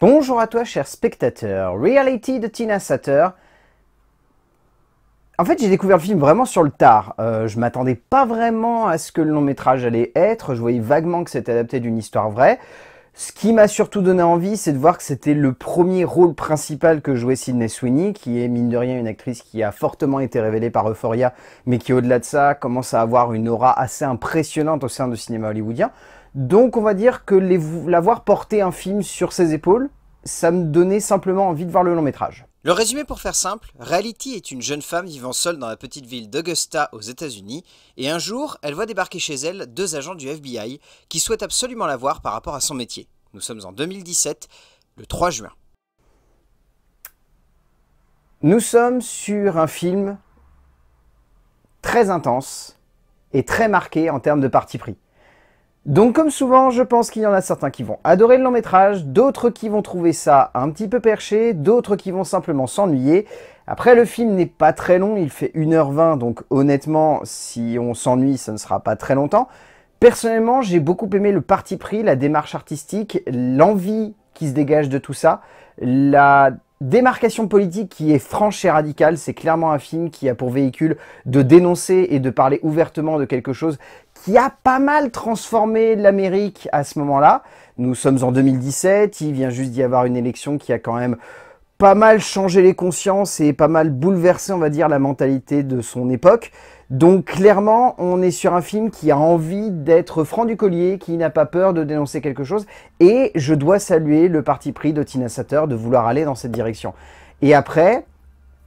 Bonjour à toi, cher spectateur. Reality de Tina Satter. En fait, j'ai découvert le film vraiment sur le tard. Euh, je m'attendais pas vraiment à ce que le long métrage allait être. Je voyais vaguement que c'était adapté d'une histoire vraie. Ce qui m'a surtout donné envie, c'est de voir que c'était le premier rôle principal que jouait Sydney Sweeney, qui est mine de rien une actrice qui a fortement été révélée par Euphoria, mais qui au-delà de ça commence à avoir une aura assez impressionnante au sein du cinéma hollywoodien. Donc on va dire que l'avoir porté un film sur ses épaules, ça me donnait simplement envie de voir le long métrage. Le résumé pour faire simple, Reality est une jeune femme vivant seule dans la petite ville d'Augusta aux États-Unis, et un jour, elle voit débarquer chez elle deux agents du FBI qui souhaitent absolument la voir par rapport à son métier. Nous sommes en 2017, le 3 juin. Nous sommes sur un film très intense et très marqué en termes de parti pris. Donc comme souvent, je pense qu'il y en a certains qui vont adorer le long métrage, d'autres qui vont trouver ça un petit peu perché, d'autres qui vont simplement s'ennuyer. Après, le film n'est pas très long, il fait 1h20, donc honnêtement, si on s'ennuie, ça ne sera pas très longtemps. Personnellement, j'ai beaucoup aimé le parti pris, la démarche artistique, l'envie qui se dégage de tout ça, la démarcation politique qui est franche et radicale, c'est clairement un film qui a pour véhicule de dénoncer et de parler ouvertement de quelque chose qui a pas mal transformé l'Amérique à ce moment-là. Nous sommes en 2017, il vient juste d'y avoir une élection qui a quand même pas mal changé les consciences et pas mal bouleversé, on va dire, la mentalité de son époque. Donc clairement, on est sur un film qui a envie d'être franc du collier, qui n'a pas peur de dénoncer quelque chose, et je dois saluer le parti pris de Tina de vouloir aller dans cette direction. Et après,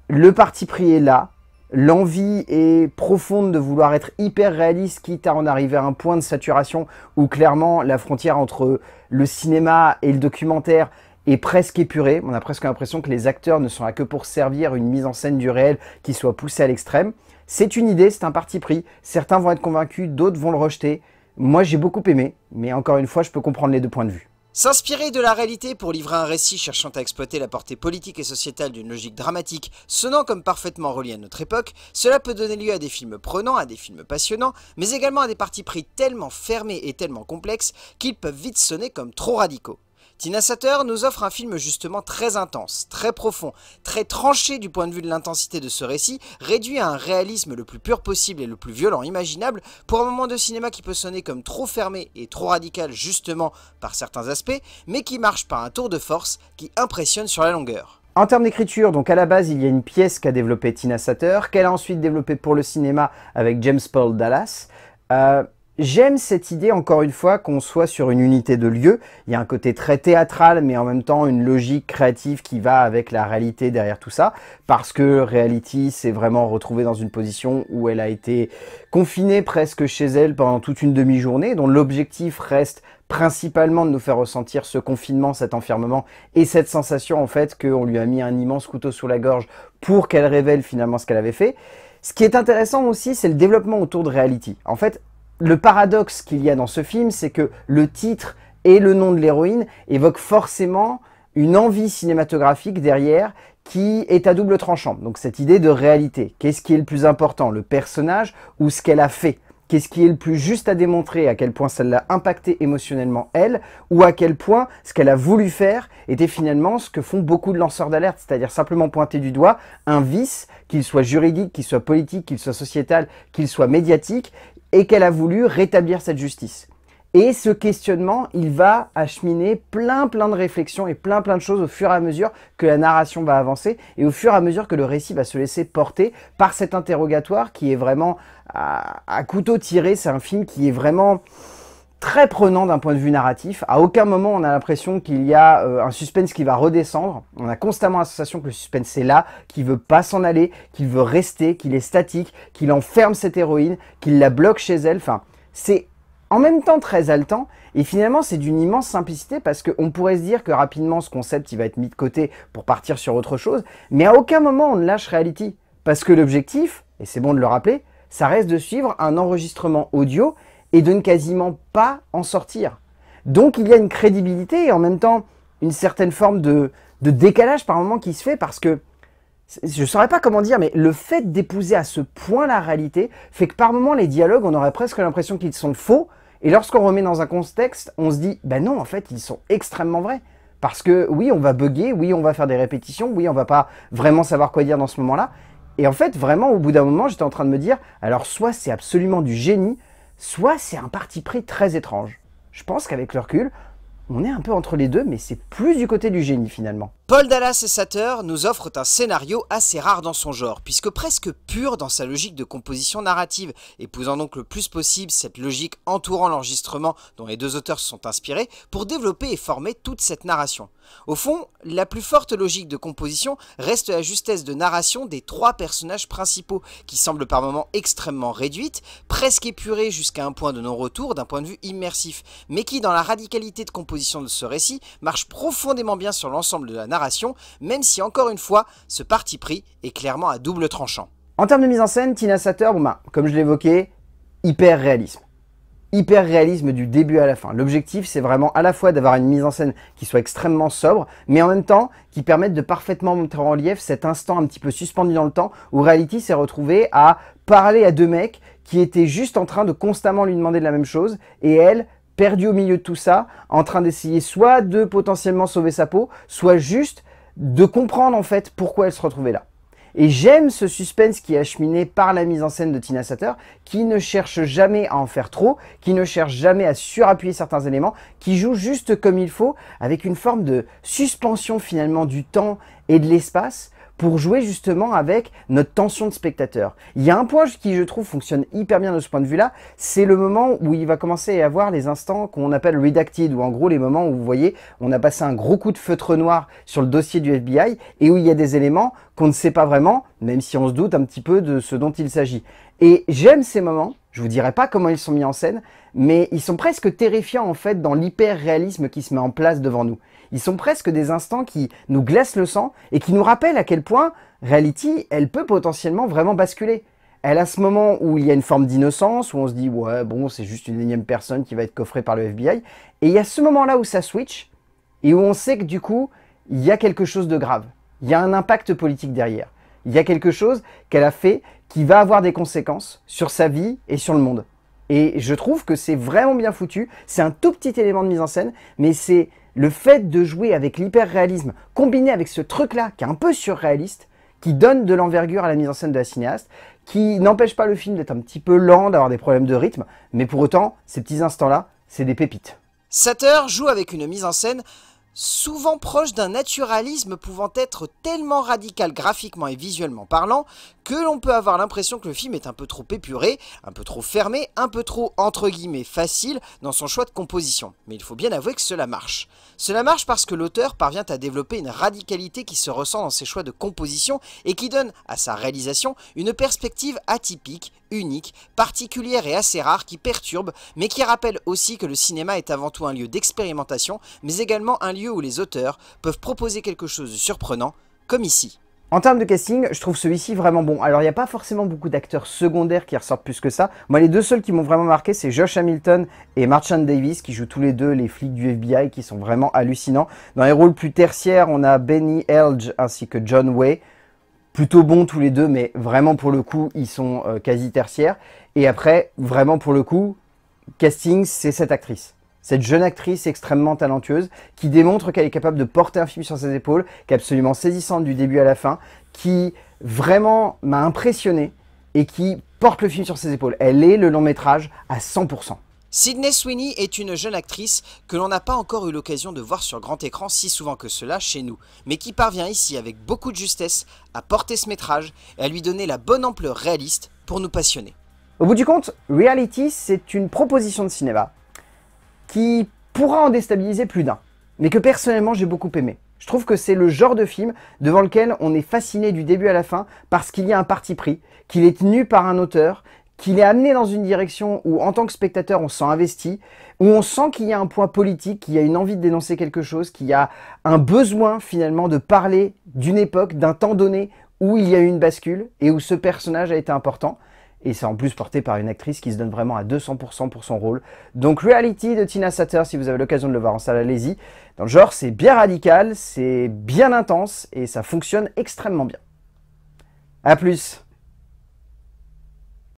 le parti pris est là, l'envie est profonde de vouloir être hyper réaliste, quitte à en arriver à un point de saturation où clairement la frontière entre le cinéma et le documentaire est presque épurée. On a presque l'impression que les acteurs ne sont là que pour servir une mise en scène du réel qui soit poussée à l'extrême. C'est une idée, c'est un parti pris. Certains vont être convaincus, d'autres vont le rejeter. Moi, j'ai beaucoup aimé, mais encore une fois, je peux comprendre les deux points de vue. S'inspirer de la réalité pour livrer un récit cherchant à exploiter la portée politique et sociétale d'une logique dramatique sonnant comme parfaitement relié à notre époque, cela peut donner lieu à des films prenants, à des films passionnants, mais également à des partis pris tellement fermés et tellement complexes qu'ils peuvent vite sonner comme trop radicaux. Tina Satter nous offre un film justement très intense, très profond, très tranché du point de vue de l'intensité de ce récit, réduit à un réalisme le plus pur possible et le plus violent imaginable, pour un moment de cinéma qui peut sonner comme trop fermé et trop radical justement par certains aspects, mais qui marche par un tour de force qui impressionne sur la longueur. En termes d'écriture, donc à la base, il y a une pièce qu'a développée Tina Satter, qu'elle a ensuite développée pour le cinéma avec James Paul Dallas. Euh, J'aime cette idée, encore une fois, qu'on soit sur une unité de lieu. Il y a un côté très théâtral, mais en même temps une logique créative qui va avec la réalité derrière tout ça, parce que Reality s'est vraiment retrouvée dans une position où elle a été confinée presque chez elle pendant toute une demi-journée, dont l'objectif reste principalement de nous faire ressentir ce confinement, cet enfermement et cette sensation en fait qu'on lui a mis un immense couteau sous la gorge pour qu'elle révèle finalement ce qu'elle avait fait. Ce qui est intéressant aussi, c'est le développement autour de Reality. En fait, le paradoxe qu'il y a dans ce film, c'est que le titre et le nom de l'héroïne évoquent forcément une envie cinématographique derrière qui est à double tranchant. Donc cette idée de réalité, qu'est-ce qui est le plus important, le personnage ou ce qu'elle a fait Qu'est-ce qui est le plus juste à démontrer, à quel point ça l'a impacté émotionnellement elle, ou à quel point ce qu'elle a voulu faire était finalement ce que font beaucoup de lanceurs d'alerte, c'est-à-dire simplement pointer du doigt un vice, qu'il soit juridique, qu'il soit politique, qu'il soit sociétal, qu'il soit médiatique, et qu'elle a voulu rétablir cette justice. Et ce questionnement, il va acheminer plein plein de réflexions et plein plein de choses au fur et à mesure que la narration va avancer et au fur et à mesure que le récit va se laisser porter par cet interrogatoire qui est vraiment à, couteau tiré. C'est un film qui est vraiment très prenant d'un point de vue narratif. À aucun moment on a l'impression qu'il y a euh, un suspense qui va redescendre. On a constamment la sensation que le suspense est là, qu'il veut pas s'en aller, qu'il veut rester, qu'il est statique, qu'il enferme cette héroïne, qu'il la bloque chez elle. Enfin, c'est en même temps très haletant, et finalement c'est d'une immense simplicité parce qu'on pourrait se dire que rapidement ce concept il va être mis de côté pour partir sur autre chose, mais à aucun moment on ne lâche Reality, parce que l'objectif, et c'est bon de le rappeler, ça reste de suivre un enregistrement audio et de ne quasiment pas en sortir. Donc il y a une crédibilité et en même temps une certaine forme de, décalage par moment qui se fait parce que je ne saurais pas comment dire, mais le fait d'épouser à ce point la réalité fait que par moment les dialogues, on aurait presque l'impression qu'ils sont faux. Et lorsqu'on remet dans un contexte, on se dit, ben non, en fait, ils sont extrêmement vrais. Parce que oui, on va bugger, oui, on va faire des répétitions, oui, on va pas vraiment savoir quoi dire dans ce moment-là. Et en fait, vraiment, au bout d'un moment, j'étais en train de me dire, alors soit c'est absolument du génie, soit c'est un parti pris très étrange. Je pense qu'avec le recul, on est un peu entre les deux, mais c'est plus du côté du génie finalement. Paul Dallas et Satter nous offrent un scénario assez rare dans son genre, puisque presque pur dans sa logique de composition narrative, épousant donc le plus possible cette logique entourant l'enregistrement dont les deux auteurs se sont inspirés pour développer et former toute cette narration. Au fond, la plus forte logique de composition reste la justesse de narration des trois personnages principaux, qui semblent par moments extrêmement réduites, presque épurées jusqu'à un point de non-retour d'un point de vue immersif, mais qui, dans la radicalité de composition de ce récit, marche profondément bien sur l'ensemble de la narration, même si, encore une fois, ce parti pris est clairement à double tranchant. En termes de mise en scène, Tina Sater, bah, comme je l'évoquais, hyper réalisme hyper réalisme du début à la fin. L'objectif, c'est vraiment à la fois d'avoir une mise en scène qui soit extrêmement sobre, mais en même temps qui permette de parfaitement montrer en relief cet instant un petit peu suspendu dans le temps où Reality s'est retrouvée à parler à deux mecs qui étaient juste en train de constamment lui demander de la même chose et elle perdue au milieu de tout ça, en train d'essayer soit de potentiellement sauver sa peau, soit juste de comprendre en fait pourquoi elle se retrouvait là. Et j'aime ce suspense qui est acheminé par la mise en scène de Tina Satter, qui ne cherche jamais à en faire trop, qui ne cherche jamais à surappuyer certains éléments, qui joue juste comme il faut, avec une forme de suspension finalement du temps et de l'espace, pour jouer justement avec notre tension de spectateur. Il y a un point qui, je trouve, fonctionne hyper bien de ce point de vue-là, c'est le moment où il va commencer à y avoir les instants qu'on appelle redacted, ou en gros les moments où, vous voyez, on a passé un gros coup de feutre noir sur le dossier du FBI, et où il y a des éléments qu'on ne sait pas vraiment, même si on se doute un petit peu de ce dont il s'agit. Et j'aime ces moments, je vous dirai pas comment ils sont mis en scène, mais ils sont presque terrifiants en fait dans l'hyper-réalisme qui se met en place devant nous ils sont presque des instants qui nous glaissent le sang et qui nous rappellent à quel point Reality, elle peut potentiellement vraiment basculer. Elle a ce moment où il y a une forme d'innocence, où on se dit ouais bon c'est juste une énième personne qui va être coffrée par le FBI, et il y a ce moment là où ça switch, et où on sait que du coup il y a quelque chose de grave, il y a un impact politique derrière, il y a quelque chose qu'elle a fait qui va avoir des conséquences sur sa vie et sur le monde. Et je trouve que c'est vraiment bien foutu, c'est un tout petit élément de mise en scène, mais c'est le fait de jouer avec l'hyper-réalisme, combiné avec ce truc-là, qui est un peu surréaliste, qui donne de l'envergure à la mise en scène de la cinéaste, qui n'empêche pas le film d'être un petit peu lent, d'avoir des problèmes de rythme, mais pour autant, ces petits instants-là, c'est des pépites. Satter joue avec une mise en scène souvent proche d'un naturalisme pouvant être tellement radical graphiquement et visuellement parlant que l'on peut avoir l'impression que le film est un peu trop épuré, un peu trop fermé, un peu trop entre guillemets facile dans son choix de composition. Mais il faut bien avouer que cela marche. Cela marche parce que l'auteur parvient à développer une radicalité qui se ressent dans ses choix de composition et qui donne à sa réalisation une perspective atypique, unique, particulière et assez rare qui perturbe, mais qui rappelle aussi que le cinéma est avant tout un lieu d'expérimentation, mais également un lieu où les auteurs peuvent proposer quelque chose de surprenant, comme ici. En termes de casting, je trouve celui-ci vraiment bon. Alors, il n'y a pas forcément beaucoup d'acteurs secondaires qui ressortent plus que ça. Moi, les deux seuls qui m'ont vraiment marqué, c'est Josh Hamilton et Marchand Davis, qui jouent tous les deux les flics du FBI, qui sont vraiment hallucinants. Dans les rôles plus tertiaires, on a Benny Elge ainsi que John Way. Plutôt bons tous les deux, mais vraiment pour le coup, ils sont euh, quasi tertiaires. Et après, vraiment pour le coup, casting, c'est cette actrice cette jeune actrice extrêmement talentueuse qui démontre qu'elle est capable de porter un film sur ses épaules, qui est absolument saisissante du début à la fin, qui vraiment m'a impressionné et qui porte le film sur ses épaules. Elle est le long métrage à 100%. Sydney Sweeney est une jeune actrice que l'on n'a pas encore eu l'occasion de voir sur grand écran si souvent que cela chez nous, mais qui parvient ici avec beaucoup de justesse à porter ce métrage et à lui donner la bonne ampleur réaliste pour nous passionner. Au bout du compte, Reality, c'est une proposition de cinéma qui pourra en déstabiliser plus d'un, mais que personnellement j'ai beaucoup aimé. Je trouve que c'est le genre de film devant lequel on est fasciné du début à la fin parce qu'il y a un parti pris, qu'il est tenu par un auteur, qu'il est amené dans une direction où en tant que spectateur on s'en investit, où on sent qu'il y a un point politique, qu'il y a une envie de dénoncer quelque chose, qu'il y a un besoin finalement de parler d'une époque, d'un temps donné où il y a eu une bascule et où ce personnage a été important. Et c'est en plus porté par une actrice qui se donne vraiment à 200% pour son rôle. Donc Reality de Tina Satter, si vous avez l'occasion de le voir en salle, allez-y. Dans le genre, c'est bien radical, c'est bien intense et ça fonctionne extrêmement bien. A plus